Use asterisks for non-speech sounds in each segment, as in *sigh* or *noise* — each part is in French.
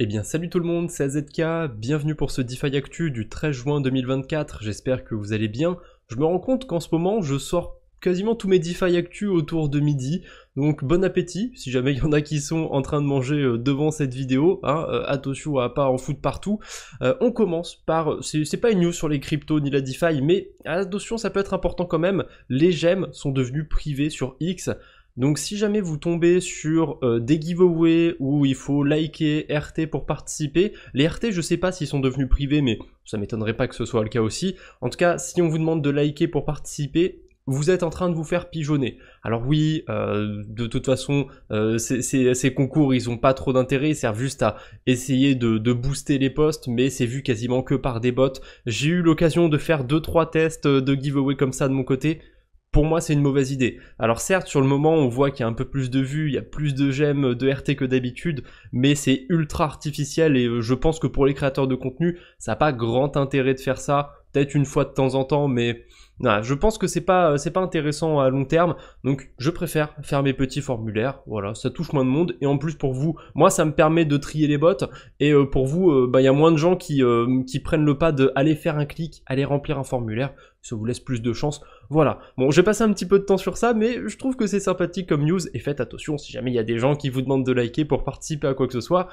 Eh bien salut tout le monde, c'est AZK, bienvenue pour ce DeFi Actu du 13 juin 2024, j'espère que vous allez bien. Je me rends compte qu'en ce moment je sors quasiment tous mes DeFi Actu autour de midi, donc bon appétit si jamais il y en a qui sont en train de manger euh, devant cette vidéo, hein, euh, attention à pas en foutre partout. Euh, on commence par, c'est pas une news sur les cryptos ni la DeFi, mais attention ça peut être important quand même, les gemmes sont devenus privés sur X, donc si jamais vous tombez sur euh, des giveaways où il faut liker RT pour participer, les RT je sais pas s'ils sont devenus privés mais ça m'étonnerait pas que ce soit le cas aussi. En tout cas, si on vous demande de liker pour participer, vous êtes en train de vous faire pigeonner. Alors oui, euh, de toute façon, euh, ces, concours, ils ont pas trop d'intérêt, ils servent juste à essayer de, de booster les postes, mais c'est vu quasiment que par des bots. J'ai eu l'occasion de faire 2-3 tests de giveaway comme ça de mon côté pour moi, c'est une mauvaise idée. Alors certes, sur le moment, on voit qu'il y a un peu plus de vues, il y a plus de j'aime, de RT que d'habitude, mais c'est ultra artificiel et euh, je pense que pour les créateurs de contenu, ça n'a pas grand intérêt de faire ça peut-être une fois de temps en temps, mais je pense que c'est pas euh, c'est pas intéressant à long terme. Donc je préfère faire mes petits formulaires. Voilà, ça touche moins de monde et en plus pour vous, moi ça me permet de trier les bottes et euh, pour vous, euh, bah, il y a moins de gens qui qui prennent le pas de aller faire un clic, aller remplir un formulaire. Ça vous laisse plus de chance. Voilà. Bon, j'ai passé un petit peu de temps sur ça, mais je trouve que c'est sympathique comme news. Et faites attention, si jamais il y a des gens qui vous demandent de liker pour participer à quoi que ce soit,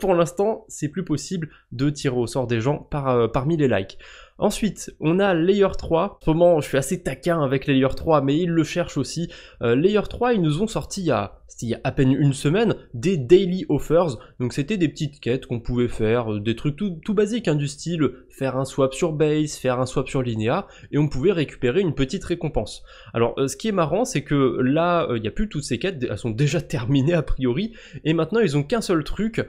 pour l'instant, c'est plus possible de tirer au sort des gens par, parmi les likes. Ensuite, on a Layer 3. En je suis assez taquin avec Layer 3, mais ils le cherchent aussi. Euh, Layer 3, ils nous ont sorti il y a c'était il y a à peine une semaine, des daily offers. Donc c'était des petites quêtes qu'on pouvait faire, euh, des trucs tout, tout basiques hein, du style faire un swap sur base, faire un swap sur linéaire, et on pouvait récupérer une petite récompense. Alors euh, ce qui est marrant, c'est que là, euh, il n'y a plus toutes ces quêtes, elles sont déjà *laughs* terminées a priori, et maintenant ils ont qu'un seul truc,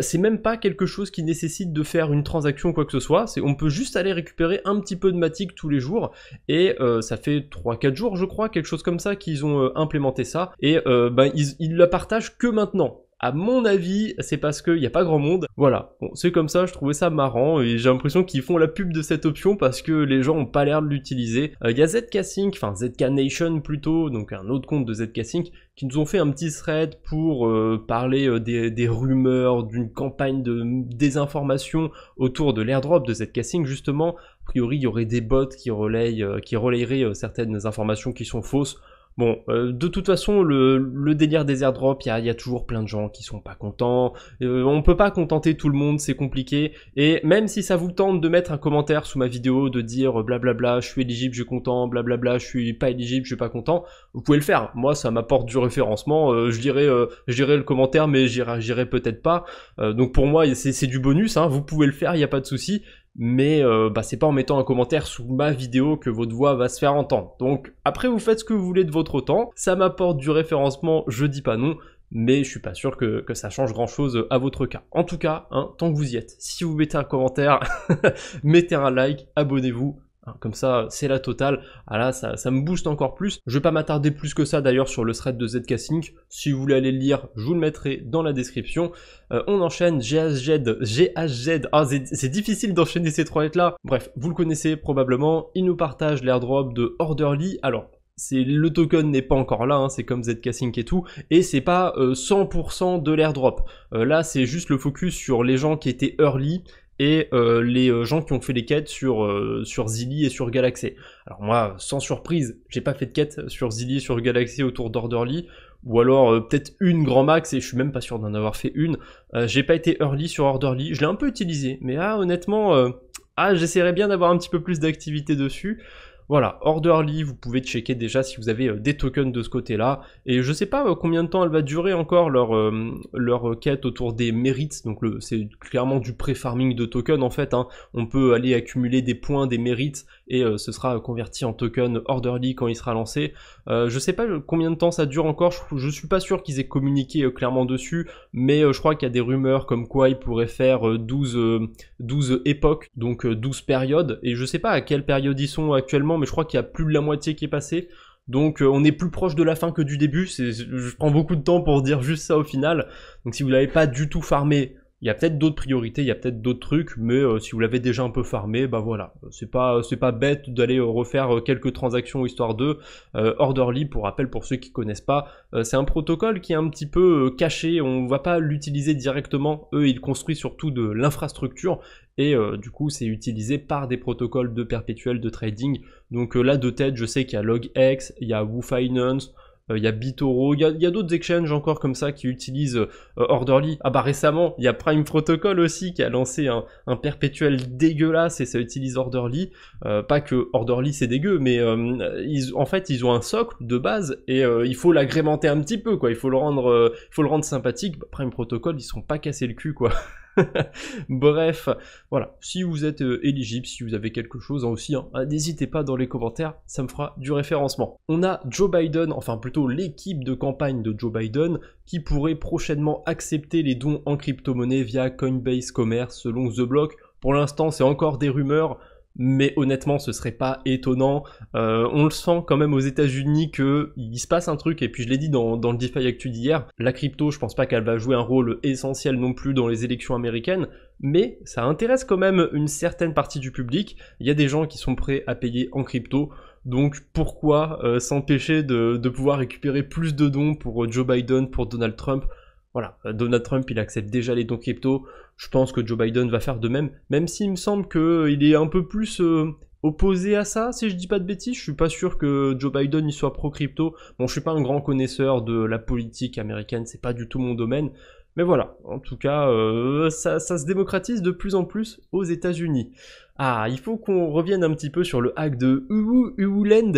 c'est même pas quelque chose qui nécessite de faire une transaction ou quoi que ce soit, c'est on peut juste aller récupérer un petit peu de matic tous les jours, et ça fait 3-4 jours je crois, quelque chose comme ça qu'ils ont implémenté ça, et bah, ils, ne la partagent que maintenant. À mon avis, c'est parce qu'il n'y a pas grand monde. Voilà, c'est comme ça, je trouvais ça marrant et j'ai l'impression qu'ils font la pub de cette option parce que les gens n'ont pas l'air de l'utiliser. Il euh, y a ZK enfin ZK Nation plutôt, donc un autre compte de ZK Sync, qui nous ont fait un petit thread pour euh, parler euh, des, rumeurs, d'une campagne de désinformation autour de l'airdrop de ZK justement. A priori, il y aurait des bots qui, qui relayeraient certaines informations qui sont fausses. Bon, euh, de toute façon, le, délire des airdrops, il y a, toujours plein de gens qui sont pas contents. on euh, on peut pas contenter tout le monde, c'est compliqué. Et même si ça vous tente de mettre un commentaire sous ma vidéo, de dire euh, blablabla, je suis éligible, je suis content, blablabla, je suis pas éligible, je suis pas content, vous pouvez le faire. Moi, ça m'apporte du référencement. je dirais, je le commentaire, mais j'irai peut-être pas. donc pour moi, c'est du bonus. Hein. vous pouvez le faire, il n'y a pas de souci mais euh, bah, c'est pas en mettant un commentaire sous ma vidéo que votre voix va se faire entendre. Donc après vous faites ce que vous voulez de votre temps, ça m'apporte du référencement, je dis pas non, mais je suis pas sûr que, ça change grand chose à votre cas. En tout cas, hein, tant que vous y êtes, si vous mettez un commentaire, *laughs* mettez un like, abonnez-vous, Hein. Comme ça, c'est la totale. Ah là, ça, me booste encore plus. Je vais pas m'attarder plus que ça d'ailleurs sur le thread de ZK Sync. Si vous voulez aller le lire, je vous le mettrai dans la description. Euh, on enchaîne GHZ, GHZ. Ah, c'est difficile d'enchaîner ces trois lettres là. Bref, vous le connaissez probablement. Il nous partage l'airdrop de Orderly. Alors, le token n'est pas encore là, hein, c'est comme ZK Sync et tout, et c'est pas 100% euh, de l'airdrop. Euh, là, c'est juste le focus sur les gens qui étaient early, et euh, les euh, gens qui ont fait les quêtes sur, euh, sur et sur Galaxy. Alors moi, sans surprise, j'ai pas fait de quêtes sur Zilly et sur Galaxy autour d'Orderly, ou alors peut-être une grand max, et je suis même pas sûr d'en avoir fait une. j'ai pas été early sur Orderly, je l'ai un peu utilisé, mais ah, honnêtement, ah, j'essaierais bien d'avoir un petit peu plus d'activité dessus. Voilà, Orderly, vous pouvez checker déjà si vous avez euh, des tokens de ce côté-là. Et je ne sais pas euh, combien de temps elle va durer encore leur, euh, leur quête autour des mérites. Donc c'est clairement du pré-farming de tokens en fait. Hein. On peut aller accumuler des points, des mérites, et ce sera converti en token Orderly quand il sera lancé. je ne sais pas combien de temps ça dure encore, je, ne suis pas sûr qu'ils aient communiqué clairement dessus, mais je crois qu'il y a des rumeurs comme quoi ils pourraient faire 12, 12 époques, donc 12 périodes, et je sais pas à quelle période ils sont actuellement, mais je crois qu'il y a plus de la moitié qui est passée. Donc euh, on est plus proche de la fin que du début. Je prends beaucoup de temps pour dire juste ça au final. Donc si vous l'avez pas du tout farmé, il y a peut-être d'autres priorités, il y a peut-être d'autres trucs, mais euh, si vous l'avez déjà un peu farmé, bah voilà, c'est pas euh, c'est pas bête d'aller euh, refaire quelques transactions histoire de Orderly pour rappel pour ceux qui connaissent pas, c'est un protocole qui est un petit peu caché, on va pas l'utiliser directement. Eux, ils construisent surtout de l'infrastructure et du coup, c'est utilisé par des protocoles de perpétuel de trading. Donc là de tête, je sais qu'il y a LogX, il y a WooFinance, euh, il y a Bitoro, il y a, d'autres exchanges encore comme ça qui utilisent euh, Orderly. Ah bah récemment, il y a Prime Protocol aussi qui a lancé un, un perpétuel dégueulasse et ça utilise Orderly. Euh, pas que Orderly c'est dégueu, mais ils, en fait ils ont un socle de base et il faut l'agrémenter un petit peu quoi. Il faut le rendre, faut le rendre sympathique. Bah, Prime Protocol ils sont pas cassés le cul quoi. *laughs* *laughs* Bref, voilà. Si vous êtes euh, éligible, si vous avez quelque chose hein, aussi, hein, hein, n'hésitez pas dans les commentaires, ça me fera du référencement. On a Joe Biden, enfin plutôt l'équipe de campagne de Joe Biden, qui pourrait prochainement accepter les dons en crypto-monnaie via Coinbase Commerce selon The Block. Pour l'instant, c'est encore des rumeurs mais honnêtement, ce serait pas étonnant. Euh, on le sent quand même aux États-Unis que il se passe un truc. Et puis je l'ai dit dans, le DeFi Actu d'hier, la crypto, je pense pas qu'elle va jouer un rôle essentiel non plus dans les élections américaines, mais ça intéresse quand même une certaine partie du public. Il y a des gens qui sont prêts à payer en crypto. Donc pourquoi euh, s'empêcher de, de pouvoir récupérer plus de dons pour Joe Biden, pour Donald Trump Voilà, euh, Donald Trump, il accepte déjà les dons crypto. Je pense que Joe Biden va faire de même, même s'il me semble qu'il euh, est un peu plus euh, opposé à ça, si je dis pas de bêtises. Je suis pas sûr que Joe Biden y soit pro-crypto. Bon, je suis pas un grand connaisseur de la politique américaine, c'est pas du tout mon domaine. Mais voilà, en tout cas, euh, ça, se démocratise de plus en plus aux États-Unis. Ah, il faut qu'on revienne un petit peu sur le hack de Uuuland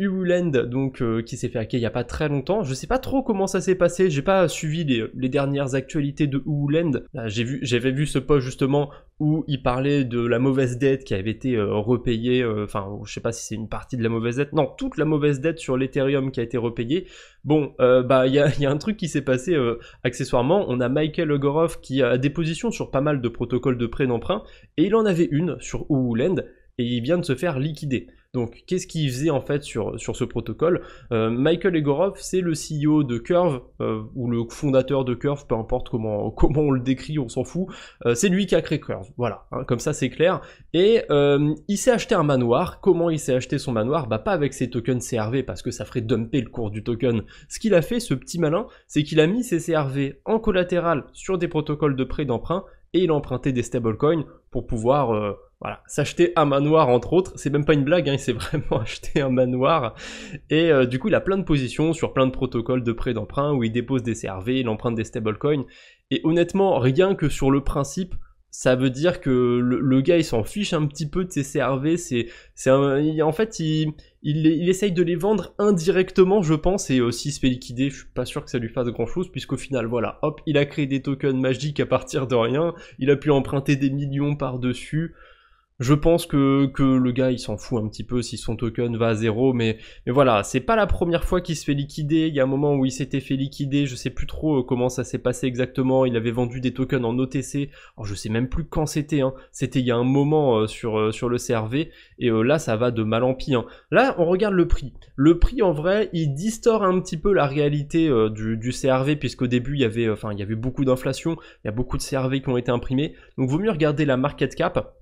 Uland, donc euh, qui s'est fait hacker il y a pas très longtemps. Je sais pas trop comment ça s'est passé, j'ai pas suivi les, dernières actualités de Uland. J'ai vu, j'avais vu ce post justement où il parlait de la mauvaise dette qui avait été euh, repayée. Euh, enfin, je sais pas si c'est une partie de la mauvaise dette. Non, toute la mauvaise dette sur l'Ethereum qui a été repayée. Bon, bah il y a, y a, un truc qui s'est passé accessoirement. On a Michael Ogorov qui a des positions sur pas mal de protocoles de prêt d'emprunt et il en avait une sur Uland et il vient de se faire liquider. Donc, qu'est-ce qu'il faisait en fait sur, sur ce protocole euh, Michael Egorov, c'est le CEO de Curve, euh, ou le fondateur de Curve, peu importe comment, *laughs* comment on le décrit, on s'en fout. Euh, c'est lui qui a créé Curve, voilà, hein, comme ça c'est clair. Et il s'est acheté un manoir. Comment il s'est acheté son manoir Bah, pas avec ses tokens CRV, parce que ça ferait dumper le cours du token. Ce qu'il a fait, ce petit malin, c'est qu'il a mis ses CRV en collatéral sur des protocoles de prêt d'emprunt et il a emprunté des stablecoins pour pouvoir voilà, s'acheter un manoir entre autres, c'est même pas une blague, hein, il s'est *laughs* vraiment acheté un manoir. Et euh, du coup, il a plein de positions sur plein de protocoles de prêt d'emprunt où il dépose des CRV, il emprunte des stablecoins. Et honnêtement, rien que sur le principe, ça veut dire que le, gars il s'en fiche un petit peu de ses CRV, c'est, c'est en fait il, essaye de les vendre indirectement je pense et aussi euh, s'il se fait liquider je suis pas sûr que ça lui fasse grand chose puisqu'au final voilà hop il a créé des tokens magiques à partir de rien, il a pu emprunter des millions par dessus, je pense que, que le gars il s'en fout un petit peu si son token va à zéro, mais, mais voilà, c'est pas la première fois qu'il se fait liquider. Il y a un moment où il s'était fait liquider, je sais plus trop euh, comment ça s'est passé exactement. Il avait vendu des tokens en OTC, alors je sais même plus quand c'était. Hein. C'était il y a un moment euh, sur, euh, sur le CRV, et là ça va de mal en pis. Hein. Là on regarde le prix. Le prix en vrai il distord un petit peu la réalité du, du CRV, puisqu'au début il y avait, enfin, il y avait beaucoup d'inflation, il y a beaucoup de CRV qui ont été imprimés. Donc vaut mieux regarder la market cap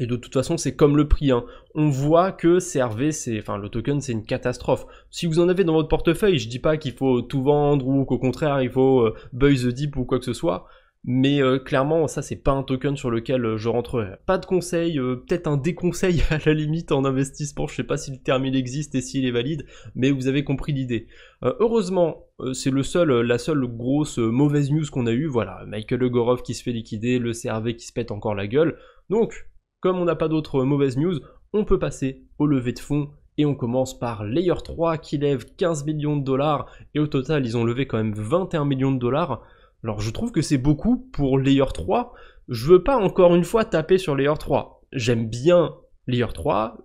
et de toute façon, c'est comme le prix. Hein. On voit que CRV, c'est, enfin, le token, c'est une catastrophe. Si vous en avez dans votre portefeuille, je dis pas qu'il faut tout vendre ou qu'au contraire, il faut euh, buy the dip ou quoi que ce soit. Mais euh, clairement, ça, c'est pas un token sur lequel euh, je rentrerai. Pas de conseil, peut-être un déconseil *laughs* à la limite en investissement. Je sais pas si le terme il existe et s'il est valide, mais vous avez compris l'idée. heureusement, c'est le seul, la seule grosse mauvaise news qu'on a eue. Voilà, Michael Gorov qui se fait liquider, le CRV qui se pète encore la gueule. Donc, comme on n'a pas d'autres mauvaises news, on peut passer au lever de fonds et on commence par Layer 3 qui lève 15 millions de dollars et au total ils ont levé quand même 21 millions de dollars. Alors je trouve que c'est beaucoup pour Layer 3. Je veux pas encore une fois taper sur Layer 3. J'aime bien Layer 3,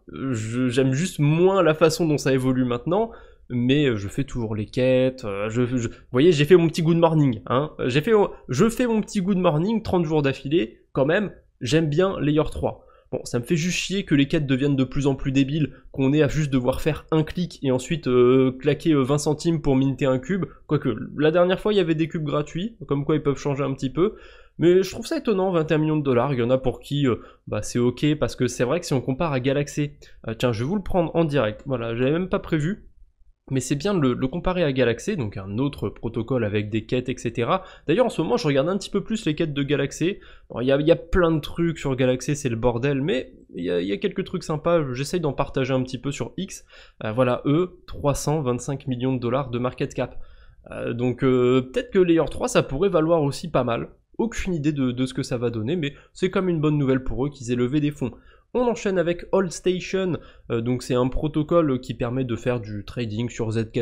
j'aime juste moins la façon dont ça évolue maintenant, mais je fais toujours les quêtes. Euh, vous voyez, j'ai fait mon petit good morning. Hein. J'ai fait, je fais mon petit good morning 30 jours d'affilée quand même. J'aime bien Layer 3. Bon, ça me fait juste chier que les quêtes deviennent de plus en plus débiles, qu'on ait à juste devoir faire un clic et ensuite euh, claquer 20 euh, centimes pour minter un cube. Quoique, la dernière fois, il y avait des cubes gratuits, comme quoi ils peuvent changer un petit peu. Mais je trouve ça étonnant, 21 millions de dollars, il y en a pour qui euh, bah, c'est ok, parce que c'est vrai que si on compare à Galaxy, tiens, je vais vous le prendre en direct, voilà, j'avais même pas prévu, mais c'est bien de le, comparer à Galaxy, donc un autre protocole avec des quêtes, etc. D'ailleurs, en ce moment, je regarde un petit peu plus les quêtes de Galaxy. Il y a, plein de trucs sur Galaxy, c'est le bordel, mais il y a, quelques trucs sympas. J'essaye d'en partager un petit peu sur X. Euh, voilà, eux, 325 millions de dollars de market cap. Euh, donc euh, peut-être que Layer 3, ça pourrait valoir aussi pas mal. Aucune idée de, de ce que ça va donner, mais c'est comme une bonne nouvelle pour eux qu'ils aient levé des fonds. On enchaîne avec Allstation, euh, donc c'est un protocole qui permet de faire du trading sur ZK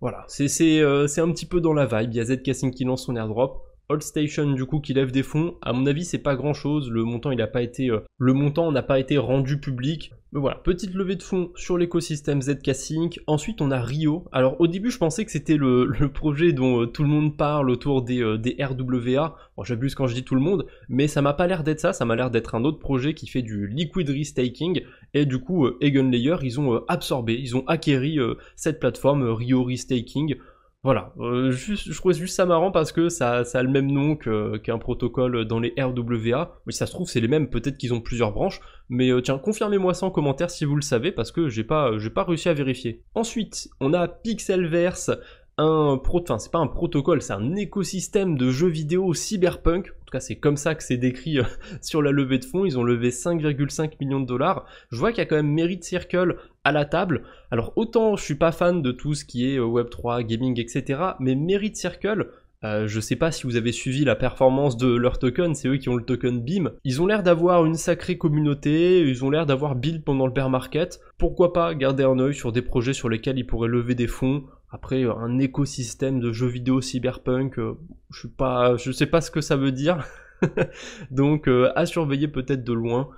Voilà, euh, c'est un petit peu dans la vibe. Il y a qui lance son airdrop, Station du coup qui lève des fonds. À mon avis, c'est pas grand chose. Le montant, il n'a pas été, euh, le montant n'a pas été rendu public. Mais voilà, petite levée de fonds sur l'écosystème ZK-Sync. Ensuite, on a Rio. Alors au début, je pensais que c'était le, *laughs* projet dont euh, tout le monde parle autour des, euh, RWA. j'abuse quand je dis tout le monde, mais ça m'a pas l'air d'être ça. Ça m'a l'air d'être un autre projet qui fait du liquid restaking. Et du coup, Layer ils ont absorbé, ils ont acquéri cette plateforme Rio Restaking. Voilà, euh, je trouvais juste ça marrant parce que ça, a le même nom qu'un protocole dans les RWA. Mais ça se trouve, c'est les mêmes, peut-être qu'ils ont plusieurs branches. Mais euh, tiens, confirmez-moi ça en commentaire si vous le savez parce que j'ai pas, pas réussi à vérifier. Ensuite, on a Pixelverse, un pro, enfin c'est pas un protocole, c'est un écosystème de jeux vidéo cyberpunk tout cas c'est comme ça que c'est décrit euh, *laughs* sur la levée de fonds, ils ont levé 5,5 millions de dollars. Je vois qu'il y a quand même Merit Circle à la table. Alors autant je suis pas fan de tout ce qui est euh, Web3, gaming, etc. Mais Merit Circle, je euh, je sais pas si vous avez suivi la performance de leur token, c'est eux qui ont le token BIM. Ils ont l'air d'avoir une sacrée communauté, ils ont l'air d'avoir build pendant le bear market. Pourquoi pas garder un oeil sur des projets sur lesquels ils pourraient lever des fonds après, un écosystème de jeux vidéo cyberpunk, euh, je suis pas, je sais pas ce que ça veut dire. *laughs* Donc, euh, à surveiller peut-être de loin.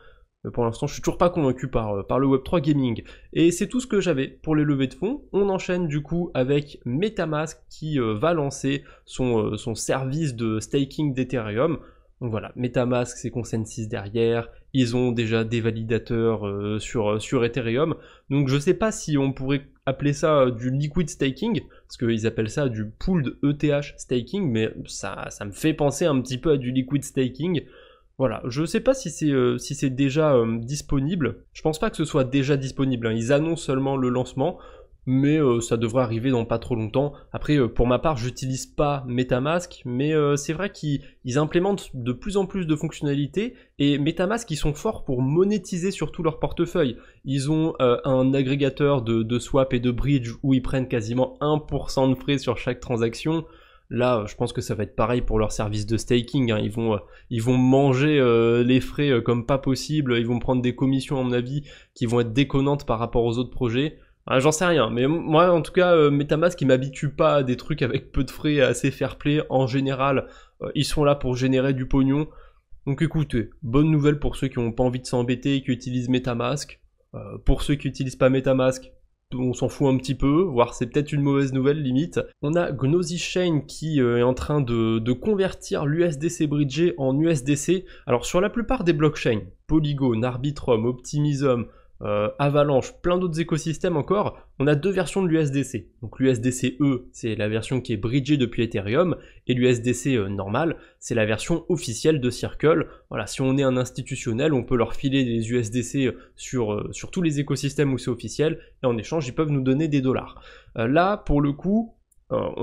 pour l'instant, je suis toujours pas convaincu par, euh, par le Web3 Gaming. Et c'est tout ce que j'avais pour les levées de fonds. On enchaîne du coup avec Metamask qui va lancer son, service de staking d'Ethereum. Donc voilà, Metamask, c'est Consensus derrière. Ils ont déjà des validateurs sur, sur Ethereum. Donc je ne sais pas si on pourrait appeler ça euh, du liquid staking, parce qu'ils appellent ça du pooled ETH staking, mais ça, ça me fait penser un petit peu à du liquid staking. Voilà, je ne sais pas si c'est euh, si c'est déjà euh, disponible. Je pense pas que ce soit déjà disponible. Hein. Ils annoncent seulement le lancement mais euh, ça devrait arriver dans pas trop longtemps. Après, euh, pour ma part, j'utilise pas MetaMask, mais euh, c'est vrai qu'ils implémentent de plus en plus de fonctionnalités et MetaMask, ils sont forts pour monétiser surtout leur portefeuille. Ils ont un agrégateur de, de, swap et de bridge où ils prennent quasiment 1% de frais sur chaque transaction. Là, je pense que ça va être pareil pour leur service de staking. Hein. Ils, vont, ils vont manger les frais comme pas possible. Ils vont prendre des commissions, à mon avis, qui vont être déconnantes par rapport aux autres projets. Ah, j'en sais rien, mais moi en tout cas, euh, Metamask qui m'habitue pas à des trucs avec peu de frais et assez fair play en général. Euh, ils sont là pour générer du pognon. Donc écoutez, bonne nouvelle pour ceux qui n'ont pas envie de s'embêter et qui utilisent Metamask. Euh, pour ceux qui n'utilisent pas Metamask, on s'en fout un petit peu, voire c'est peut-être une mauvaise nouvelle limite. On a Gnosis Chain qui est en train de, convertir l'USDC Bridger en USDC. Alors sur la plupart des blockchains, Polygon, Arbitrum, Optimism, euh, Avalanche, plein d'autres écosystèmes encore, on a deux versions de l'USDC. Donc l'USDC E, c'est la version qui est bridgée depuis Ethereum, et l'USDC euh, normal, c'est la version officielle de Circle. Voilà, si on est un institutionnel, on peut leur filer des USDC euh, sur, tous les écosystèmes où c'est officiel, et en échange, ils peuvent nous donner des dollars. là, pour le coup,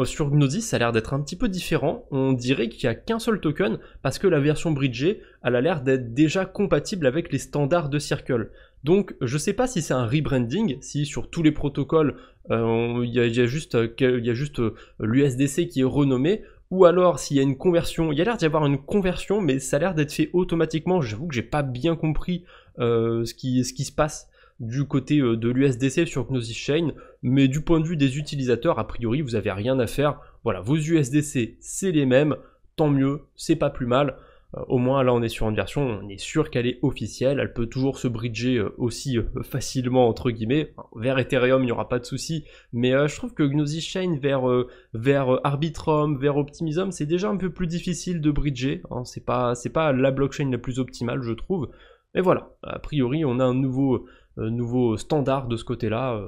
sur Gnosis, ça a l'air d'être un petit peu différent. On dirait qu'il n'y a qu'un seul token parce que la version bridgée, a l'air d'être déjà compatible avec les standards de Circle. Donc je ne sais pas si c'est un rebranding, si sur tous les protocoles, euh, il y, a juste, euh, euh, l'USDC qui est renommé, ou alors s'il y a une conversion, il y a l'air d'y avoir une conversion, mais ça a l'air d'être fait automatiquement. J'avoue que je j'ai pas bien compris ce, qui, ce qui se passe du côté de l'USDC sur Gnosis Chain, mais du point de vue des utilisateurs, a priori, vous n'avez rien à faire. Voilà, vos USDC, c'est les mêmes, tant mieux, c'est pas plus mal. Euh, au moins là on est sur une version, on est sûr qu'elle est officielle, elle peut toujours se bridger euh, aussi euh, facilement entre guillemets. Vers Ethereum, il n'y aura pas de souci, mais je trouve que Gnosis Chain vers, vers Arbitrum, vers Optimism, c'est déjà un peu plus difficile de bridger. Hein. C'est pas, pas la blockchain la plus optimale, je trouve. Mais voilà, a priori, on a un nouveau, nouveau standard de ce côté-là.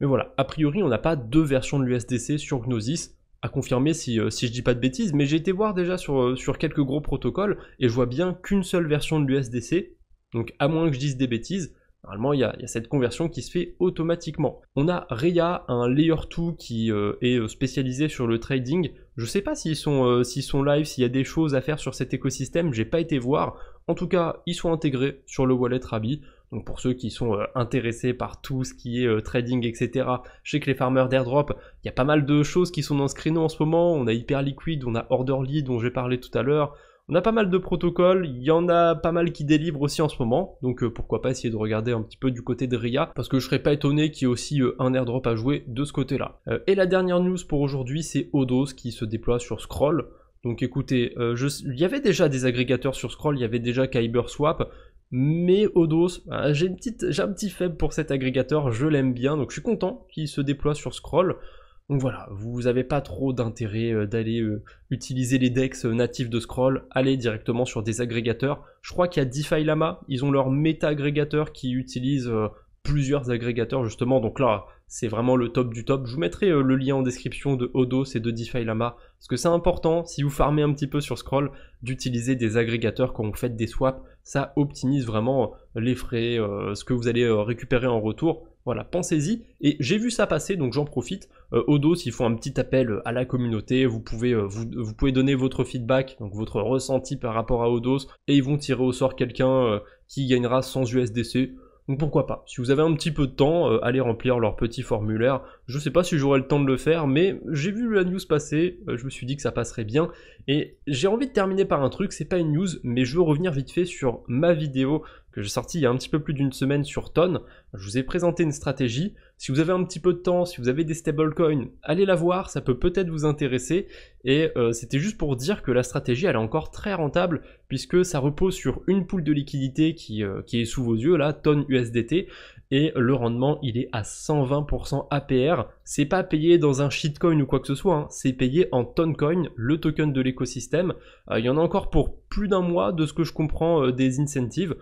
mais voilà, a priori, on n'a pas deux versions de l'USDC sur Gnosis à confirmer euh, si, je dis pas de bêtises, mais j'ai été voir déjà sur, euh, quelques gros protocoles et je vois bien qu'une seule version de l'USDC. Donc à moins que je dise des bêtises, normalement il y, a, cette conversion qui se fait automatiquement. On a Rhea, un layer 2 qui euh, est spécialisé sur le trading. Je sais pas s'ils sont, s'ils sont live, s'il y a des choses à faire sur cet écosystème, j'ai pas été voir. En tout cas, ils sont intégrés sur le wallet Rabi. Donc pour ceux qui sont euh, intéressés par tout ce qui est euh, trading, etc., je sais que les farmers d'airdrop, il y a pas mal de choses qui sont dans Screeno en ce moment. On a Hyperliquid, on a Orderly dont j'ai parlé tout à l'heure. On a pas mal de protocoles, il y en a pas mal qui délivrent aussi en ce moment, donc euh, pourquoi pas essayer de regarder un petit peu du côté de RIA, parce que je serais pas étonné qu'il y ait aussi un airdrop à jouer de ce côté-là. et la dernière news pour aujourd'hui, c'est Odos qui se déploie sur Scroll. Donc écoutez, il y avait déjà des agrégateurs sur Scroll, il y avait déjà KyberSwap, mais Odos, bah, j'ai, un petit faible pour cet agrégateur, je l'aime bien, donc je suis content qu'il se déploie sur Scroll. Donc voilà, vous n'avez pas trop d'intérêt euh, d'aller euh, utiliser les decks euh, natifs de Scroll, allez directement sur des agrégateurs. Je crois qu'il y a DeFi Lama, ils ont leur méta-agrégateur qui utilise plusieurs agrégateurs justement, donc là, c'est vraiment le top du top. Je vous mettrai euh, le lien en description de Odos et de DeFi Lama. Parce que c'est important, si vous farmez un petit peu sur Scroll, d'utiliser des agrégateurs quand vous faites des swaps. Ça optimise vraiment euh, les frais, euh, ce que vous allez récupérer en retour. Voilà, pensez-y. Et j'ai vu ça passer, donc j'en profite. Odos, ils font un petit appel à la communauté. Vous pouvez, vous, pouvez donner votre feedback, donc votre ressenti par rapport à Odos, et ils vont tirer au sort quelqu'un qui gagnera sans USDC. Donc pourquoi pas Si vous avez un petit peu de temps, euh, allez remplir leur petit formulaire. Je sais pas si j'aurai le temps de le faire, mais j'ai vu la news passer, euh, je me suis dit que ça passerait bien. Et j'ai envie de terminer par un truc, c'est pas une news, mais je veux revenir vite fait sur ma vidéo que j'ai sorti il y a un petit peu plus d'une semaine sur Ton. Je vous ai présenté une stratégie. Si vous avez un petit peu de temps, si vous avez des stablecoins, allez la voir, ça peut peut-être vous intéresser. Et euh, c'était juste pour dire que la stratégie, elle est encore très rentable puisque ça repose sur une poule de liquidité qui, euh, qui est sous vos yeux, là, Ton USDT. Et le rendement, il est à 120% APR. C'est pas payé dans un shitcoin ou quoi que ce soit, hein. c'est payé en Toncoin, le token de l'écosystème. Euh, il y en a encore pour plus d'un mois de ce que je comprends des incentives.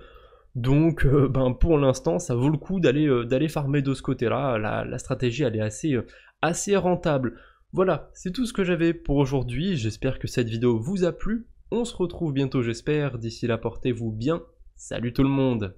Donc euh, *laughs* ben, pour l'instant, ça vaut le coup d'aller euh, d'aller farmer de ce côté-là. La, stratégie, elle est assez, euh, assez rentable. Voilà, c'est tout ce que j'avais pour aujourd'hui. J'espère que cette vidéo vous a plu. On se retrouve bientôt, j'espère. D'ici là, portez-vous bien. Salut tout le monde